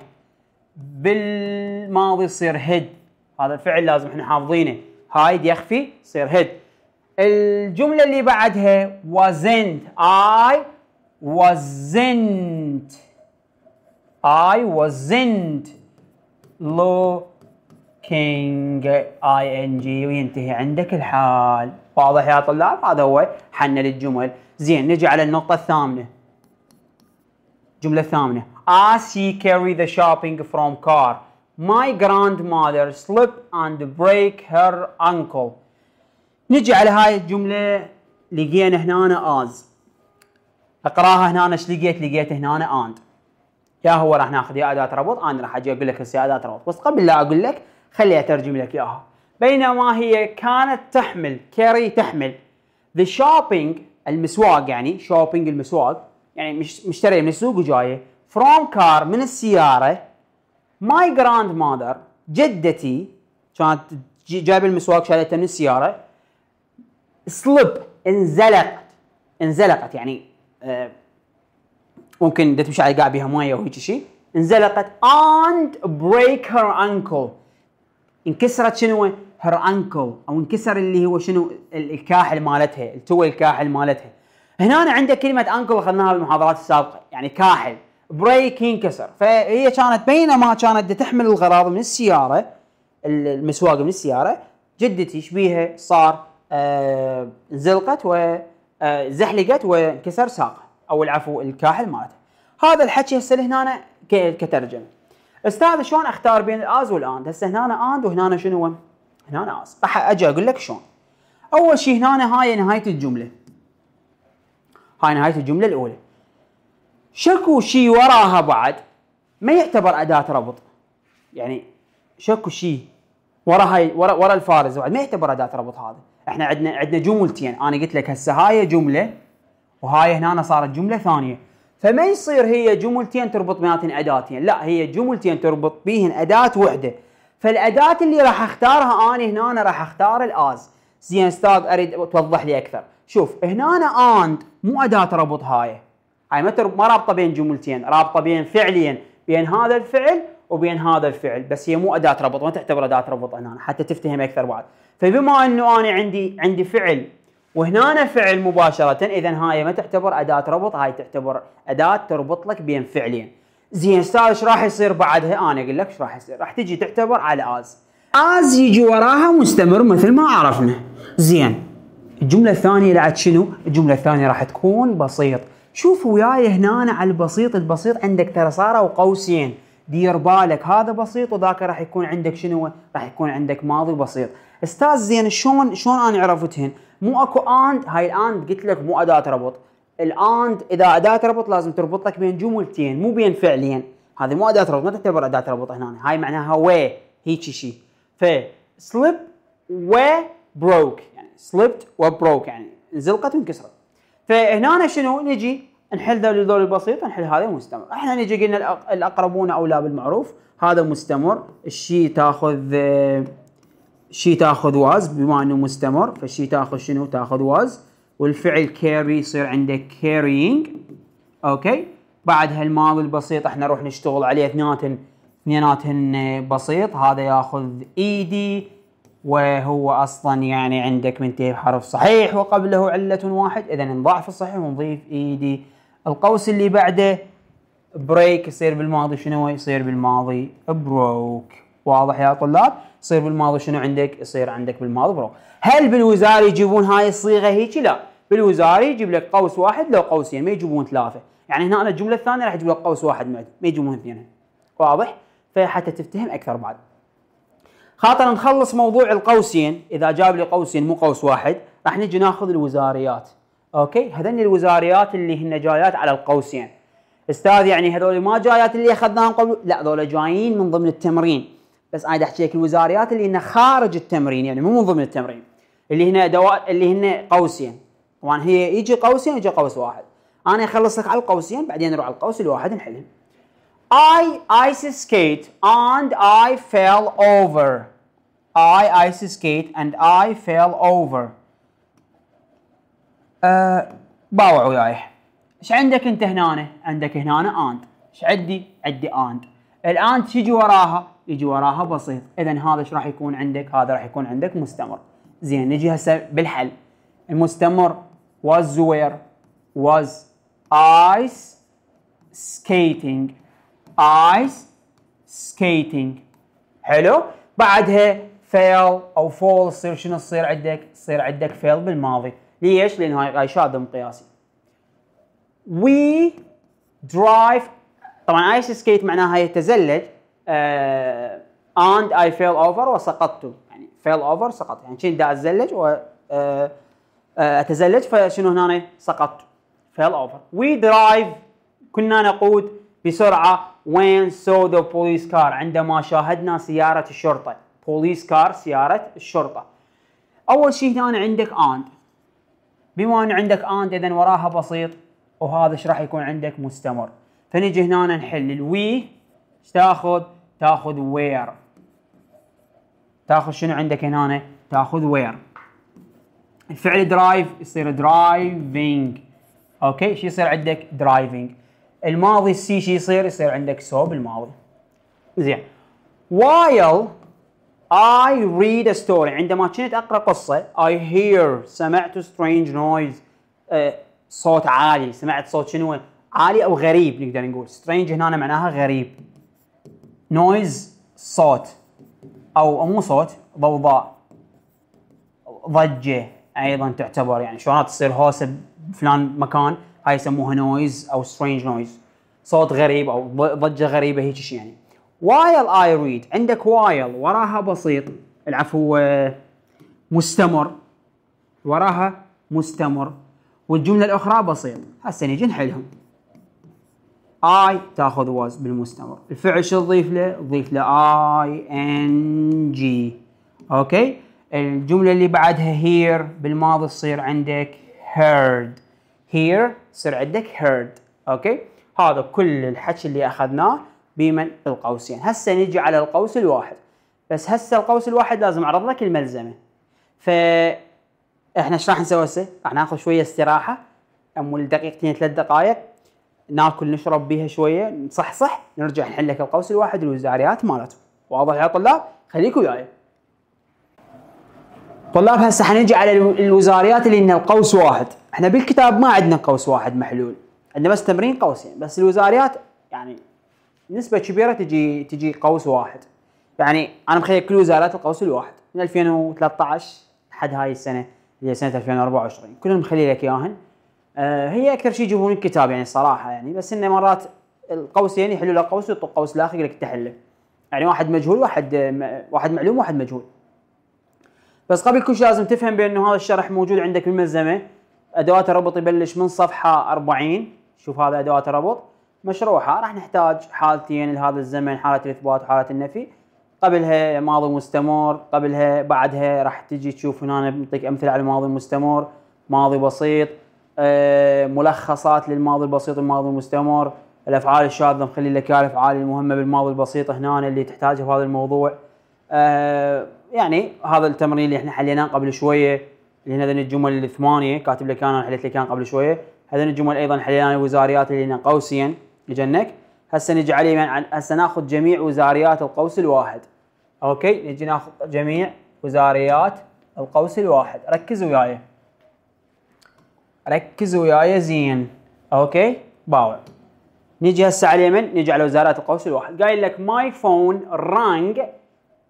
بالماضي يصير هيد هذا الفعل لازم احنا حافظينه هايد يخفي يصير هيد الجمله اللي بعدها وزنت I وزنت I اي ان ing وينتهي عندك الحال واضح يا طلاب هذا هو حنا للجمل زين نجي على النقطة الثامنة الجملة الثامنة As he carry the shopping from car My grandmother slip and break her ankle نجي على هاي الجملة لقينا هنا as اقراها هنا ايش لقيت؟ لقيت هنا and يا هو راح ناخذ يا اداة ربط انا راح اجي اقول لك هسه اداة ربط بس قبل لا اقول لك خليني اترجم لك اياها بينما هي كانت تحمل كاري تحمل ذا شوبينج المسواق يعني شوبينج المسواق يعني مش مشتريه من السوق وجايه فروم كار من السياره ماي جراند مادر جدتي كانت جايبه المسواق شالته من السياره سلب انزلقت انزلقت يعني آه ممكن تمشي على قاع بها ميه وهيك شيء انزلقت اند بريك هير انكل انكسرت شنو هير انكل او انكسر اللي هو شنو الكاحل مالتها التو الكاحل مالتها هنا أنا عندك كلمه انكل اخذناها بالمحاضرات السابقه يعني كاحل بريك ينكسر فهي كانت بينما كانت تحمل الغراض من السياره المسواق من السياره جدتي شبيها صار آه، زلقت وزحلقت آه، وانكسر ساقه او العفو الكاحل مالتها هذا الحكي هسه هنا كترجمه استاذ شلون اختار بين الاز والاند هسه هنا اند وهنا شنو هنا أنا آسف راح أجي أقول لك شلون أول شيء هنا هاي نهاية الجملة هاي نهاية الجملة الأولى شكو شيء وراها بعد ما يعتبر أداة ربط يعني شكو شيء ورا هاي ورا ورا الفارز بعد ما يعتبر أداة ربط هذا احنا عندنا عندنا جملتين انا قلت لك هسه هاي جمله وهاي هنا صارت جمله ثانيه فما يصير هي جملتين تربط بيناتهن اداتين لا هي جملتين تربط بيهن اداه وحده فالاداه اللي راح اختارها انا هنا أنا راح اختار الاز زين استاذ اريد توضح لي اكثر شوف هنا أنا اند مو اداه ربط هاي هاي ما ما رابطه بين جملتين رابطه بين فعليا بين هذا الفعل وبين هذا الفعل بس هي مو اداه ربط ما تعتبر اداه ربط هنا حتى تفتهم اكثر بعد فبما انه انا عندي عندي فعل وهنا فعل مباشره اذا هاي ما تعتبر اداه ربط هاي تعتبر اداه تربط لك بين فعلين زين استاذ ايش راح يصير بعدها؟ انا اقول لك ايش راح يصير، راح تجي تعتبر على از. از يجي وراها مستمر مثل ما عرفنا. زين الجمله الثانيه بعد شنو؟ الجمله الثانيه راح تكون بسيط. شوف وياي هنا على البسيط، البسيط عندك ترى صاروا قوسين. دير بالك هذا بسيط وذاك راح يكون عندك شنو؟ راح يكون عندك ماضي بسيط. استاذ زين شلون شلون انا عرفتهن؟ مو اكو اند هاي الاند قلت لك مو اداه ربط، الاند اذا اداه ربط لازم تربط لك بين جملتين مو بين فعلين هذه مو اداه ربط ما تعتبر اداه ربط هنا هاي معناها وي هيك شيء ف سليب و بروك يعني سليبت وبروك يعني انزلقت وانكسرت فهنا شنو نجي نحل ذول البسيط نحل هذا مستمر احنا نجي قلنا الاقربون اولى بالمعروف هذا مستمر الشيء تاخذ شي تاخذ واز بما انه مستمر فالشي تاخذ شنو تاخذ واز والفعل كيري يصير عندك كيرينج اوكي بعدها الماضي البسيط احنا نروح نشتغل عليه اثنيناتهم اثنيناتهم بسيط هذا ياخذ ايدي وهو اصلا يعني عندك منتهي بحرف صحيح وقبله علة واحد اذا نضعف الصحيح ونضيف ايدي القوس اللي بعده بريك يصير بالماضي شنو يصير بالماضي بروك واضح يا طلاب يصير بالماضي شنو عندك يصير عندك بالماضي برو هل بالوزاري يجيبون هاي الصيغه هيك لا بالوزاري يجيب لك قوس واحد لو قوسين ما يجيبون ثلاثه يعني هنا انا الجمله الثانيه راح يجيب لك قوس واحد ما يجيبون اثنين واضح فحتى تفتهم اكثر بعد خاطر نخلص موضوع القوسين اذا جاب لي قوسين مو قوس واحد راح نجي ناخذ الوزاريات اوكي هذني الوزاريات اللي هن جايات على القوسين استاذ يعني هذول ما جايات اللي اخذناهم قبل لا هذول جايين من ضمن التمرين بس انا احكي لك الوزاريات اللي هنا خارج التمرين يعني مو من ضمن التمرين اللي هنا دواء اللي هنا قوسين طبعا هي يجي قوسين يجي قوس واحد انا اخلص لك على القوسين بعدين نروح على القوس الواحد نحلهم I ice skate and I fell over I ice skate and I fell over أه، باوع وياي ايش عندك انت هنا عندك هنا اند ايش عندي عندي اند الاند تيجي وراها يجي وراها بسيط اذا هذا ايش راح يكون عندك هذا راح يكون عندك مستمر زين نجي هسه بالحل المستمر was where was ice skating ice skating حلو بعدها fail او fall تصير شنو تصير عندك تصير عندك fail بالماضي ليش لان هاي شاذ قياسي we drive طبعا ايس سكيت معناها يتزلج اند اي فيل اوفر وسقطت يعني فيل اوفر سقطت يعني كنت اتزلج و آه، آه، اتزلج فشنو هنا سقطت فيل اوفر وي درايف كنا نقود بسرعه وين سو ذا بوليس كار عندما شاهدنا سياره الشرطه بوليس كار سياره الشرطه اول شيء هنا عندك اند بما ان عندك اند اذا وراها بسيط وهذا ايش راح يكون عندك مستمر فنجي هنا نحل الوي تاخذ تاخذ وير تاخذ شنو عندك هنا تاخذ وير الفعل درايف يصير درايفنج اوكي شو يصير عندك درايفنج الماضي السي شو يصير يصير عندك سو بالماضي زين while I read a story عندما كنت اقرا قصه I hear سمعت strange noise آه، صوت عالي سمعت صوت شنو عالي او غريب نقدر نقول strange هنا معناها غريب نويز صوت او مو صوت ضوضاء ضجه ايضا تعتبر يعني شلون تصير هوسه بفلان مكان هاي يسموها نويز او سترينج نويز صوت غريب او ضجه غريبه هيك شيء يعني وايل اي ريد عندك وايل وراها بسيط العفو آه، مستمر وراها مستمر والجمله الاخرى بسيط هسه نجي نحلهم اي تاخذ واز بالمستمر الفعل شو تضيف له تضيف له اي ان جي اوكي الجمله اللي بعدها هير بالماضي تصير عندك heard هير تصير عندك heard اوكي هذا كل الحكي اللي اخذناه بمن القوسين هسه نجي على القوس الواحد بس هسه القوس الواحد لازم اعرض لك الملزمه ف احنا ايش راح نسوي هسه؟ راح ناخذ شويه استراحه امول دقيقتين ثلاث دقائق ناكل نشرب بيها شويه نصحصح نرجع نحل لك القوس الواحد الوزاريات مالته واضح يا طلاب خليكم وياي طلاب هسه حنجي على الوزاريات اللي ان القوس واحد احنا بالكتاب ما عندنا قوس واحد محلول عندنا بس تمرين قوسين بس الوزاريات يعني نسبة كبيرة تجي تجي قوس واحد يعني انا مخيل كل وزارات القوس الواحد من 2013 لحد هاي السنة اللي هي سنة 2024 كلهم مخلي لك اياهن آه، هي اكثر شيء يجيبون الكتاب يعني صراحه يعني بس انه مرات القوسين يعني يحلوا له قوس ويطق قوس لاخر يقول لك تحله يعني واحد مجهول واحد آه، واحد معلوم واحد مجهول بس قبل كل شيء لازم تفهم بانه هذا الشرح موجود عندك بالملزمه ادوات الربط يبلش من صفحه 40 شوف هذا ادوات الربط مشروحه راح نحتاج حالتين لهذا الزمن حاله الاثبات وحاله النفي قبلها ماضي مستمر قبلها بعدها راح تجي تشوف هنا نعطيك امثله على الماضي المستمر ماضي بسيط آه، ملخصات للماضي البسيط والماضي المستمر الافعال الشاذه مخلي لك الافعال المهمه بالماضي البسيط هنا اللي تحتاجها في هذا الموضوع آه، يعني هذا التمرين اللي احنا حليناه قبل شويه اللي هذين الجمل الثمانيه كاتب لك انا حليت لك قبل شويه هذين الجمل ايضا حليناها الوزاريات اللي هنا قوسين لجنك هسه نجي عليه يعني هسه ناخذ جميع وزاريات القوس الواحد اوكي نجي ناخذ جميع وزاريات القوس الواحد ركزوا وياي ركزوا وياي زين اوكي باوع نجي هسه على اليمن نجي على وزارات القوس الواحد قايل لك ماي فون رانج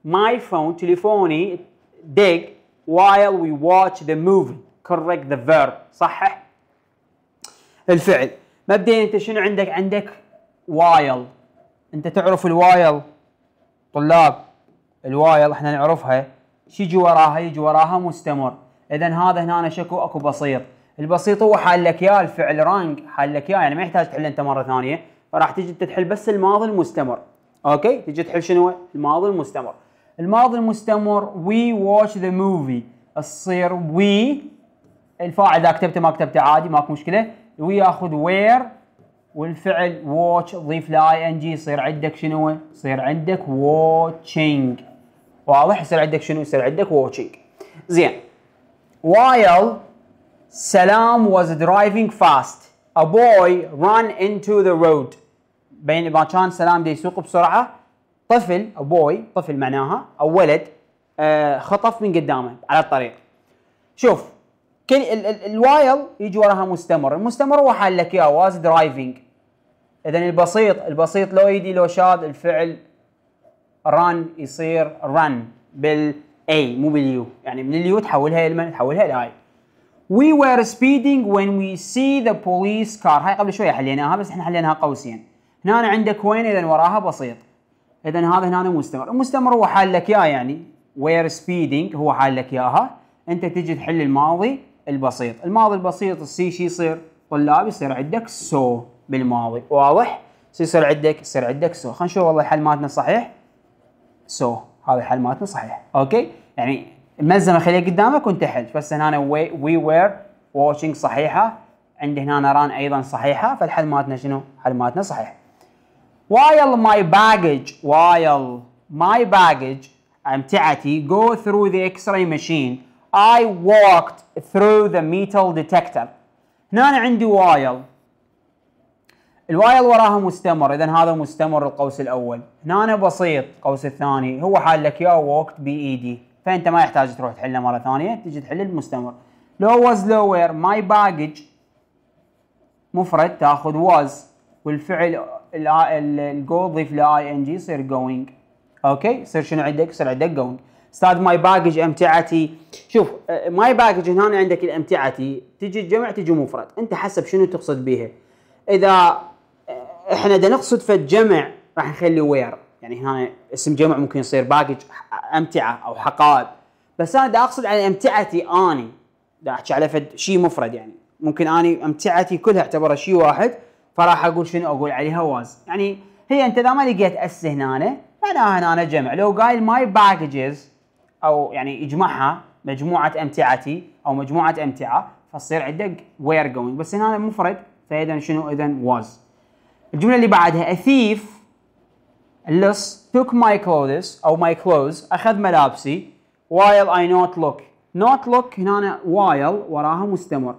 ماي فون تليفوني ديج while we watch the movie correct the verb صحح الفعل مبدئيا انت شنو عندك عندك while انت تعرف الوايل طلاب الوايل احنا نعرفها شو يجي وراها يجي وراها مستمر اذا هذا هنا شكو اكو بسيط البسيط هو حال لك اياه الفعل رانج حال لك اياه يعني ما يحتاج تحل انت مره ثانيه فراح تجي انت تحل بس الماضي المستمر اوكي تجي تحل شنو الماضي المستمر الماضي المستمر وي واتش ذا موفي تصير وي الفاعل اذا كتبته ما كتبته عادي ماكو مشكله وي ياخذ وير والفعل واتش ضيف له اي ان جي يصير عندك شنو يصير عندك واتشينج واضح يصير عندك شنو يصير عندك واتشينج زين وايل سلام was driving fast. A boy ran into the road. بين ما كان سلام دي يسوق بسرعه طفل a boy طفل معناها او ولد آه، خطف من قدامه على الطريق. شوف كل الوايل يجي وراها مستمر، المستمر هو حال لك اياه واز درايفنج. اذا البسيط البسيط لو يدي لو شاد الفعل ران يصير ران بالاي مو باليو، يعني من اليو تحولها من؟ تحولها اي. We were speeding when we see the police car. هاي قبل شويه حليناها بس احنا حليناها قوسين هنا عندك وين اذا وراها بسيط اذا هذا هنا مستمر المستمر هو حال لك اياه يعني were speeding هو حال لك اياها انت تجي تحل الماضي البسيط الماضي البسيط السي شي يصير طلاب يصير عندك سو بالماضي واضح يصير عندك يصير عندك سو خلينا نشوف والله الحل مالتنا صحيح سو هذا الحل مالتنا صحيح اوكي يعني الملزمه خليها قدامك وانت حل بس هنا وي وير واتشنج صحيحه عندي هنا ران ايضا صحيحه فالحل مالتنا شنو؟ حل مالتنا صحيح. while my baggage while my baggage امتعتي go through the x-ray machine I walked through the metal detector هنا عندي while الوايل وراها مستمر اذا هذا مستمر القوس الاول هنا بسيط القوس الثاني هو حال لك يا walked بي اي دي فانت ما يحتاج تروح تحله مره ثانيه تجي تحل المستمر لو واز لوير ماي باجج مفرد تاخذ واز والفعل الجو ضيف له اي ان جي يصير جوينج اوكي يصير شنو عندك؟ يصير عندك جوينج استاذ ماي باجج امتعتي شوف ماي آه، باجج هنا عندك الامتعتي تجي جمع تجي مفرد انت حسب شنو تقصد بيها اذا آه، احنا دا نقصد فد راح نخلي وير يعني هنا اسم جمع ممكن يصير باجج امتعه او حقائب بس انا دا اقصد على امتعتي اني دا احكي على فد شيء مفرد يعني ممكن اني امتعتي كلها اعتبرها شيء واحد فراح اقول شنو اقول عليها واز يعني هي انت اذا ما لقيت اس هنا معناها هنا أنا جمع لو قايل ماي باكجز او يعني اجمعها مجموعه امتعتي او مجموعه امتعه فتصير عندك وير جوينج بس هنا مفرد فاذا شنو اذا واز الجمله اللي بعدها اثيف اللص took my clothes أو my clothes أخذ ملابسي while I not look not look هنا while وراها مستمر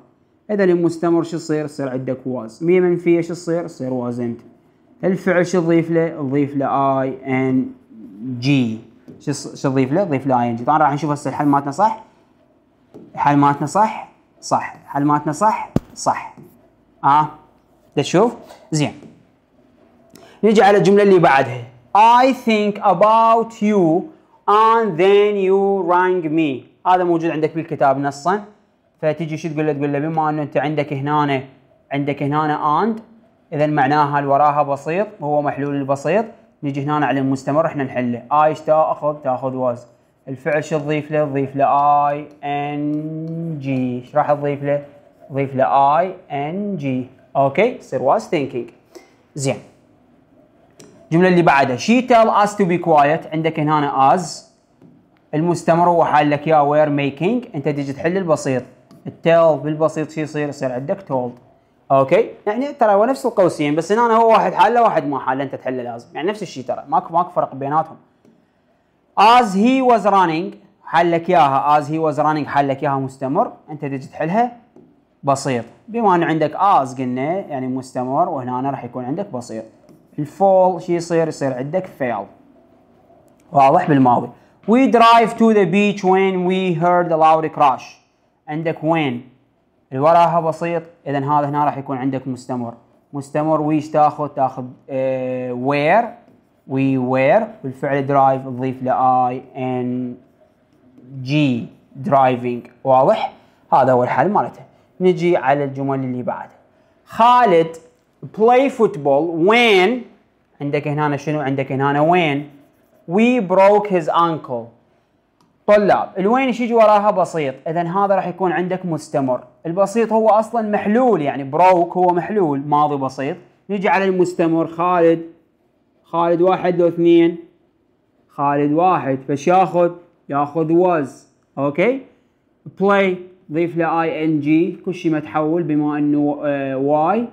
إذا المستمر شو يصير؟ يصير عندك was مية منفية شو يصير؟ يصير wasn't الفعل شو تضيف له؟ تضيف له I N G شو تضيف له؟ تضيف له I N G طبعا راح نشوف هسه الحل مالتنا صح الحل مالتنا صح صح الحل مالتنا صح صح اه تشوف زين نجي على الجملة اللي بعدها I think about you and then you rang me هذا موجود عندك بالكتاب نصا فتجي شو تقول له تقول له بما انه انت عندك هنا عندك هنا and اذا معناها اللي وراها بسيط هو محلول البسيط نجي هنا على المستمر احنا نحله I تاخذ تاخذ was الفعل شو تضيف له؟ تضيف له I N G ايش راح تضيف له؟ تضيف له I N G اوكي يصير was thinking زين الجملة اللي بعدها she tell us to be quiet عندك هنا as المستمر هو حال لك يا we're making انت تجي تحل البسيط التيل بالبسيط شو يصير يصير عندك told اوكي يعني ترى هو نفس القوسين بس هنا هو واحد حاله واحد ما حاله انت تحله لازم يعني نفس الشيء ترى ماكو ماكو فرق بيناتهم as he was running حل لك اياها as he was running حل لك اياها مستمر انت تجي تحلها بسيط بما ان عندك as قلنا يعني مستمر وهنا راح يكون عندك بسيط الفول شو يصير يصير عندك fail واضح بالماضي we drive to the beach when we heard a loud crash عندك وين؟ اللي وراها بسيط اذا هذا هنا راح يكون عندك مستمر مستمر ويش تاخذ تاخذ وير وي وير بالفعل درايف تضيف له اي ان جي درايفنج واضح هذا هو الحل مالته نجي على الجمل اللي بعدها خالد play football when عندك هنا شنو عندك هنا وين وي بروك هيز انكل طلاب الوين ايش يجي وراها بسيط اذا هذا راح يكون عندك مستمر البسيط هو اصلا محلول يعني بروك هو محلول ماضي بسيط نجي على المستمر خالد خالد واحد لو اثنين خالد واحد فش ياخذ ياخذ واز اوكي بلاي ضيف له اي ان جي كل شيء ما تحول بما انه واي آه،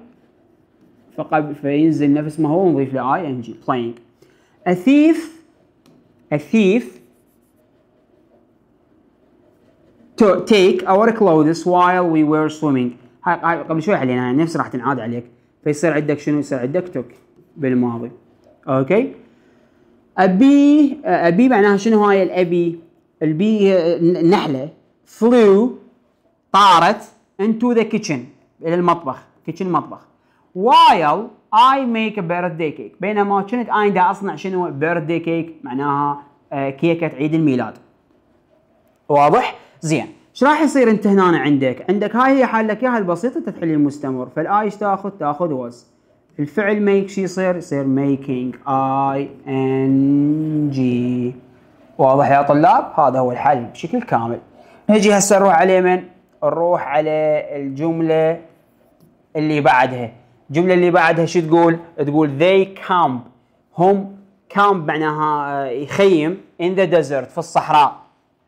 فقبل فينزل نفس ما هو ونضيف له اي ان جي playing a thief a thief to take our clothes while we were swimming هاي قبل شوي علينا نفس راح تنعاد عليك فيصير عندك شنو يصير عندك توك بالماضي اوكي ابي ابي معناها شنو هاي الابي البي نحله فلو طارت انتو ذا كيتشن الى المطبخ كيتشن مطبخ while I make a birthday cake بينما كنت انا دا اصنع شنو birthday cake معناها كيكه آه، عيد الميلاد واضح زين ايش راح يصير انت هنا عندك عندك هاي هي حال لك اياها البسيطه التفعيل المستمر فالاي ايش تاخذ تاخذ واز الفعل ميك شو يصير يصير ميكينج اي ان جي واضح يا طلاب هذا هو الحل بشكل كامل نجي هسه نروح على من نروح على الجمله اللي بعدها الجمله اللي بعدها شو تقول؟ تقول they camp هم كامب معناها آه، يخيم in the desert في الصحراء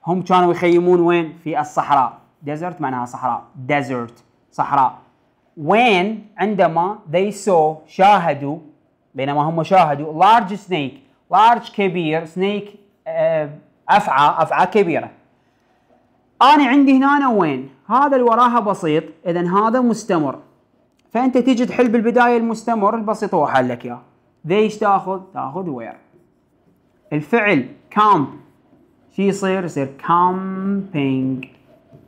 هم كانوا يخيمون وين؟ في الصحراء desert معناها صحراء desert صحراء وين عندما they saw شاهدوا بينما هم شاهدوا large snake large كبير snake آه، افعى افعى كبيره انا عندي هنا وين؟ هذا اللي وراها بسيط اذا هذا مستمر فانت تيجي تحل بالبدايه المستمر البسيط هو حل لك اياه ذيش تاخذ تاخذ وير الفعل كامب شو يصير يصير كامبينج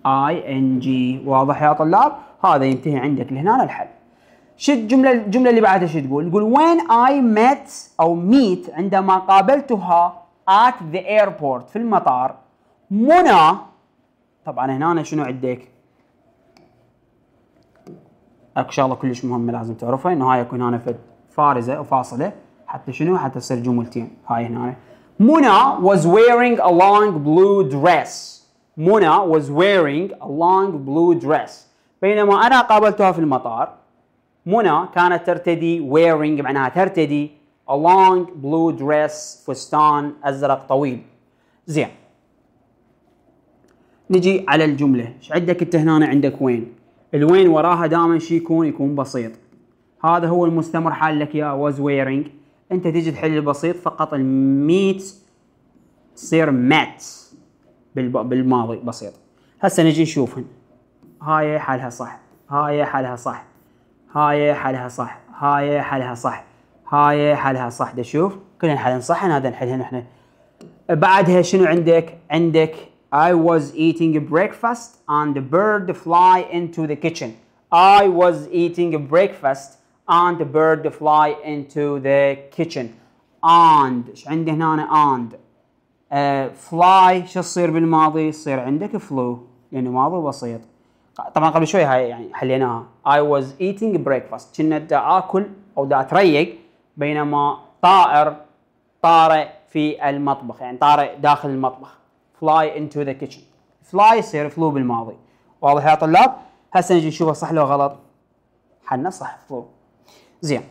اي ان جي واضح يا طلاب هذا ينتهي عندك لهنا الحل شو الجمله الجمله اللي بعدها شو تقول تقول وين اي ميت او ميت عندما قابلتها ات ذا ايربورت في المطار منى طبعا هنا شنو عندك اكو شغله كلش مهمه لازم تعرفها انه هاي يكون هنا فد فارزه وفاصله حتى شنو حتى تصير جملتين هاي هنا منى was wearing a long blue dress منى was wearing a long blue dress بينما انا قابلتها في المطار منى كانت ترتدي wearing معناها ترتدي a long blue dress فستان ازرق طويل زين نجي على الجمله ايش عندك انت هنا عندك وين الوين وراها دائما شي يكون يكون بسيط هذا هو المستمر حال لك يا واز ويرينج انت تجي تحل البسيط فقط الميت تصير مات بالماضي بسيط هسه نجي نشوفهن هاي حالها صح هاي حالها صح هاي حالها صح هاي حالها صح هاي حالها صح دشوف كلهن حالهن صح هذا نحلهن احنا بعدها شنو عندك عندك I was eating breakfast and the bird fly into the kitchen. I was eating breakfast and the bird fly into the kitchen. And ايش عندي هنا and uh, fly شو تصير بالماضي؟ يصير عندك flew يعني ماضي بسيط. طبعا قبل شوي هاي يعني حليناها. I was eating breakfast كنا دا اكل او دا اتريق بينما طائر طارئ في المطبخ يعني طارئ داخل المطبخ. فلاي انتو ذا كيتشن فلاي يصير فلو بالماضي واضح يا طلاب هسه نجي نشوفه صح لو غلط حنا صح فلو زين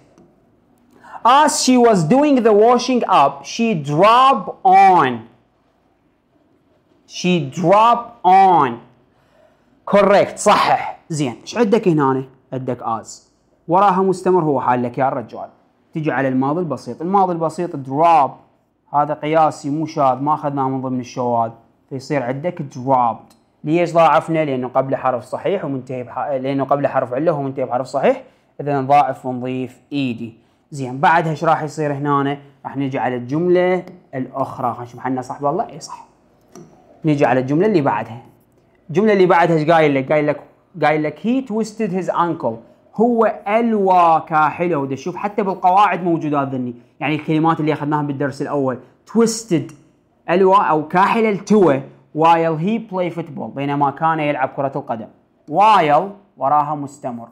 As she was doing the washing up, she dropped on. She dropped on. Correct. صحح. زين. ايش عندك هنا؟ عندك as. وراها مستمر هو حالك يا الرجال. تجي على الماضي البسيط. الماضي البسيط drop هذا قياسي مو شاذ ما اخذناه من ضمن الشواذ فيصير عندك dropped ليش ضاعفنا؟ لانه قبله حرف صحيح ومنتهي بح... لانه قبله حرف عله ومنتهي بحرف صحيح اذا نضاعف ونضيف ايدي زين بعدها ايش راح يصير هنا؟ راح نجي على الجمله الاخرى خلينا نشوف حنا صح والله اي صح نجي على الجمله اللي بعدها الجمله اللي بعدها ايش قايل لك؟ قايل لك قايل لك هي twisted هيز انكل هو الوا كاحلة ودي شوف حتى بالقواعد موجودات ذني يعني الكلمات اللي اخذناها بالدرس الاول تويستد الوا او كاحلة التوى وايل هي بلاي فوتبول بينما كان يلعب كرة القدم وايل وراها مستمر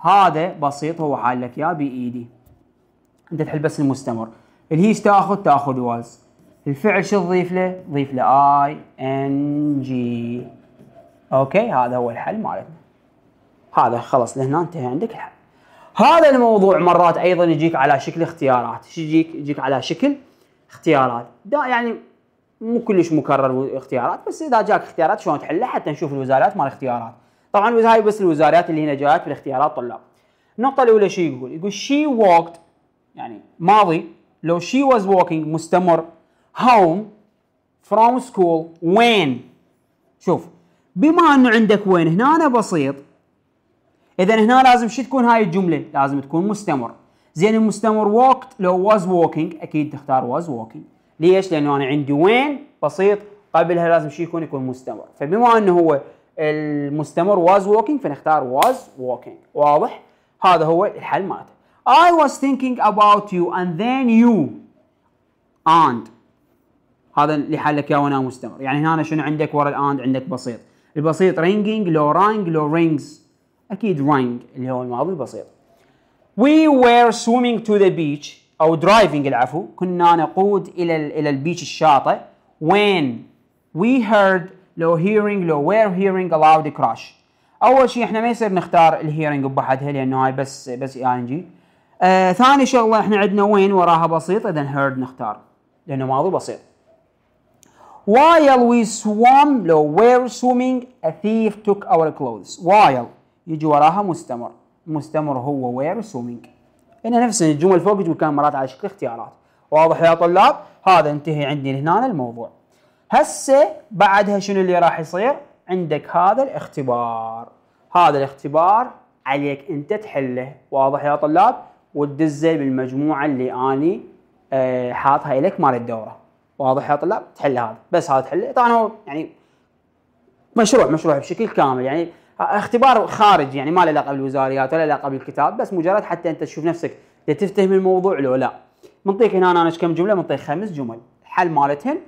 هذا بسيط هو حال لك اياه بايدي انت تحل بس المستمر الهيش تاخذ تاخذ واز الفعل شو تضيف له؟ تضيف له اي ان جي اوكي هذا هو الحل مالتنا هذا خلص لهنا انتهى عندك الحل هذا الموضوع مرات ايضا يجيك على شكل اختيارات شو يجيك يجيك على شكل اختيارات دا يعني مو كلش مكرر اختيارات بس اذا جاك اختيارات شلون تحلها حتى نشوف الوزارات مال اختيارات طبعا هاي بس الوزارات اللي هنا جاءت بالاختيارات طلاب النقطة الأولى شو يقول؟ يقول شي walked يعني ماضي لو شي was walking مستمر home from school when شوف بما انه عندك وين هنا أنا بسيط اذا هنا لازم شو تكون هاي الجمله لازم تكون مستمر زين المستمر ووكت لو واز ووكينج اكيد تختار واز ووكينج ليش لانه انا عندي وين بسيط قبلها لازم شو يكون يكون مستمر فبما انه هو المستمر واز ووكينج فنختار واز ووكينج واضح هذا هو الحل مالته I was thinking about you and then you and هذا اللي حلك يا وانا مستمر يعني هنا شنو عندك ورا الاند عندك بسيط البسيط رينجينج لو رانج لو رينجز اكيد running اللي هو الماضي البسيط we were swimming to the beach او driving العفو كنا نقود الى الى البيتش الشاطئ when we heard لو hearing لو were hearing a loud crash اول شيء احنا ما يصير نختار hearing بحدها لانه هاي بس بس اي ان آه، جي ثاني شغله احنا عندنا وين وراها بسيط اذا هيرد نختار لانه ماضي بسيط while we swam لو were swimming a thief took our clothes while يجي وراها مستمر مستمر هو وير سومينج هنا نفس الجمل فوق يجي كان مرات على شكل اختيارات واضح يا طلاب هذا انتهي عندي هنا الموضوع هسه بعدها شنو اللي راح يصير عندك هذا الاختبار هذا الاختبار عليك انت تحله واضح يا طلاب وتدزه بالمجموعه اللي اني اه حاطها لك مال الدوره واضح يا طلاب تحل هذا بس هذا تحله طبعا هو يعني مشروع مشروع بشكل كامل يعني اختبار خارج يعني ما له علاقه بالوزاريات ولا علاقه بالكتاب بس مجرد حتى انت تشوف نفسك تفتهم الموضوع لو لا منطيك هنا انا كم جمله منطيك خمس جمل الحل مالتهم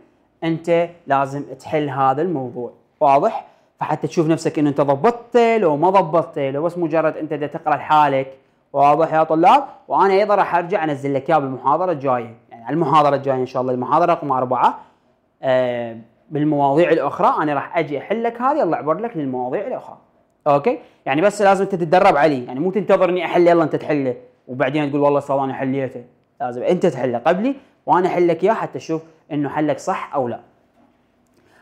انت لازم تحل هذا الموضوع واضح فحتى تشوف نفسك انه انت ضبطته لو ما ضبطته لو بس مجرد انت تقرا لحالك واضح يا طلاب وانا ايضا راح ارجع انزل لك اياه بالمحاضره الجايه يعني على المحاضره الجايه ان شاء الله المحاضره رقم اربعه آه بالمواضيع الاخرى انا راح اجي احل لك هذه الله يعبر لك للمواضيع الاخرى اوكي يعني بس لازم انت تتدرب عليه يعني مو تنتظر اني احله يلا انت تحله وبعدين تقول والله استاذ انا حليته لازم انت تحله قبلي وانا احلك اياه حتى اشوف انه حلك صح او لا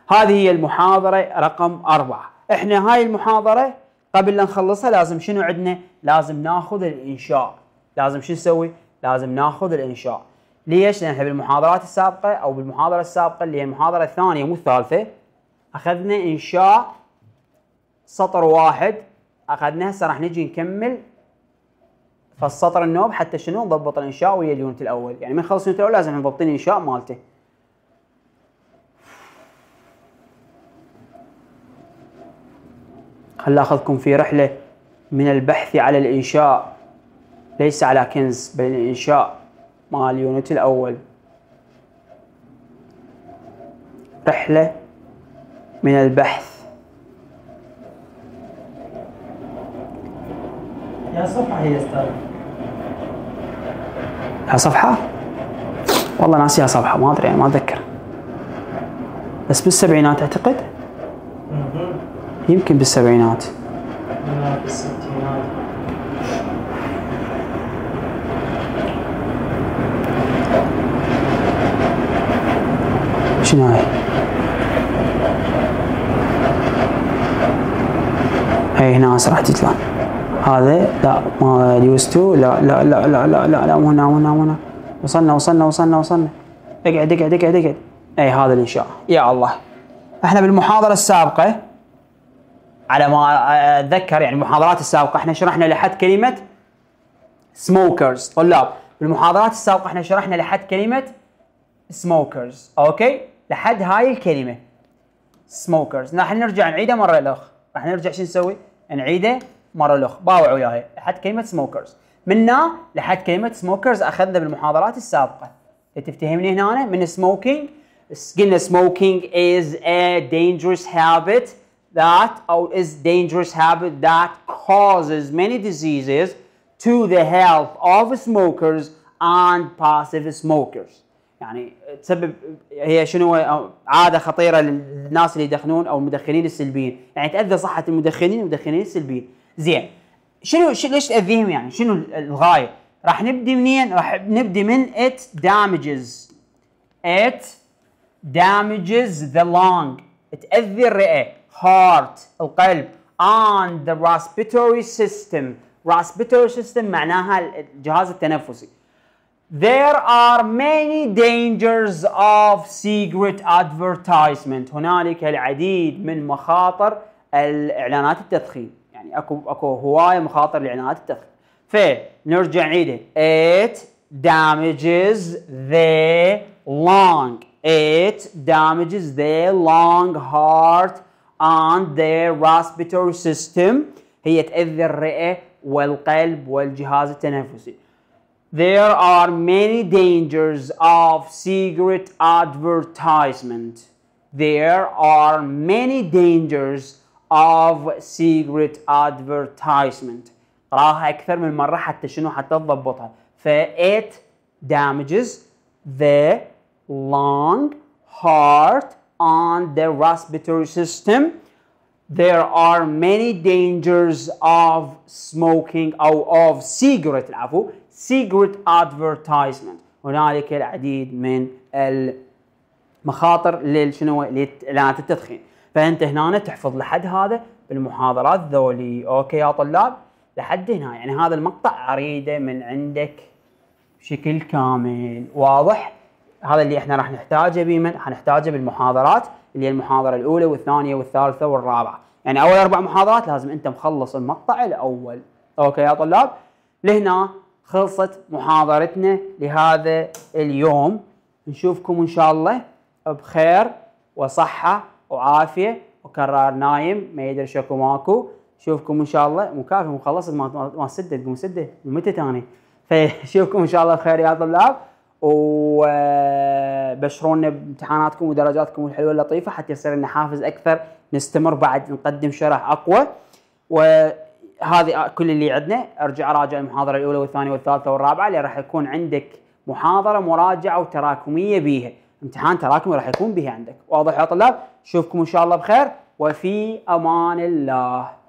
هذه هي المحاضره رقم أربعة احنا هاي المحاضره قبل لا نخلصها لازم شنو عندنا لازم ناخذ الانشاء لازم شو نسوي لازم ناخذ الانشاء ليش؟ لان احنا بالمحاضرات السابقه او بالمحاضره السابقه اللي هي المحاضره الثانيه مو الثالثه اخذنا انشاء سطر واحد اخذناه هسه راح نجي نكمل فالسطر النوب حتى شنو نضبط الانشاء ويا اليونت الاول يعني من خلص اليونت الاول لازم نضبطين الانشاء مالته خل اخذكم في رحله من البحث على الانشاء ليس على كنز بل الانشاء مال اليونت الاول رحله من البحث يا صفحة هي استاذ يا صفحة؟ والله ناسيها صفحة ما أدري يعني ما أتذكر بس بالسبعينات أعتقد يمكن بالسبعينات بالستينات شنو هاي؟ هي هنا راح تطلع هذا لا ما يوز تو لا لا لا لا لا لا لا هنا هنا هنا وصلنا وصلنا وصلنا وصلنا اقعد اقعد اقعد اقعد اي هذا الانشاء يا الله احنا بالمحاضره السابقه على ما اتذكر يعني المحاضرات السابقه احنا شرحنا لحد كلمه سموكرز طلاب بالمحاضرات السابقه احنا شرحنا لحد كلمه سموكرز اوكي لحد هاي الكلمه سموكرز راح نرجع نعيده مره الاخ راح نرجع شو نسوي نعيده مره مارولوخ باوع وياي لحد كلمه سموكرز منا لحد كلمه سموكرز اخذنا بالمحاضرات السابقه تفتهمني هنا من سموكينج قلنا سموكينج is a dangerous habit that or is dangerous habit that causes many diseases to the health of smokers and passive smokers يعني تسبب هي شنو عاده خطيره للناس اللي يدخنون او المدخنين السلبيين يعني تاذى صحه المدخنين والمدخنين السلبيين زين شنو ليش تاذيهم يعني شنو الغايه راح نبدي منين راح نبدي من it damages it damages the lung تاذي الرئه heart القلب on the respiratory system respiratory system معناها الجهاز التنفسي There are many dangers of secret advertisement. هنالك العديد من مخاطر الإعلانات التدخين. يعني اكو اكو هوايه مخاطر لعنايه التدخين فنرجع نعيده it damages the lung it damages the lung heart and the respiratory system هي تأذي الرئة والقلب والجهاز التنفسي There are many dangers of cigarette advertisement. There are many dangers of secret advertisement قراها اكثر من مره حتى شنو حتى تضبطها ف it damages the lung heart on the respiratory system there are many dangers of smoking او of cigarette العفو cigarette advertisement هنالك العديد من المخاطر للشنو لإعلانات التدخين فانت هنا تحفظ لحد هذا بالمحاضرات ذولي اوكي يا طلاب لحد هنا يعني هذا المقطع اريده من عندك بشكل كامل واضح هذا اللي احنا راح نحتاجه بمن حنحتاجه بالمحاضرات اللي هي المحاضره الاولى والثانيه والثالثه والرابعه يعني اول اربع محاضرات لازم انت مخلص المقطع الاول اوكي يا طلاب لهنا خلصت محاضرتنا لهذا اليوم نشوفكم ان شاء الله بخير وصحه وعافيه وكرار نايم ما يدري شكو ماكو شوفكم ان شاء الله مكافئه مخلصه ما سده تقوم سده متى ثاني فشوفكم ان شاء الله بخير يا طلاب وبشرونا آه، بامتحاناتكم ودرجاتكم الحلوه اللطيفه حتى يصير لنا حافز اكثر نستمر بعد نقدم شرح اقوى وهذه كل اللي عندنا ارجع راجع المحاضره الاولى والثانيه والثالثه والرابعه اللي راح يكون عندك محاضره مراجعه وتراكميه بيها امتحان تراكمي راح يكون به عندك واضح يا طلاب اشوفكم ان شاء الله بخير وفي امان الله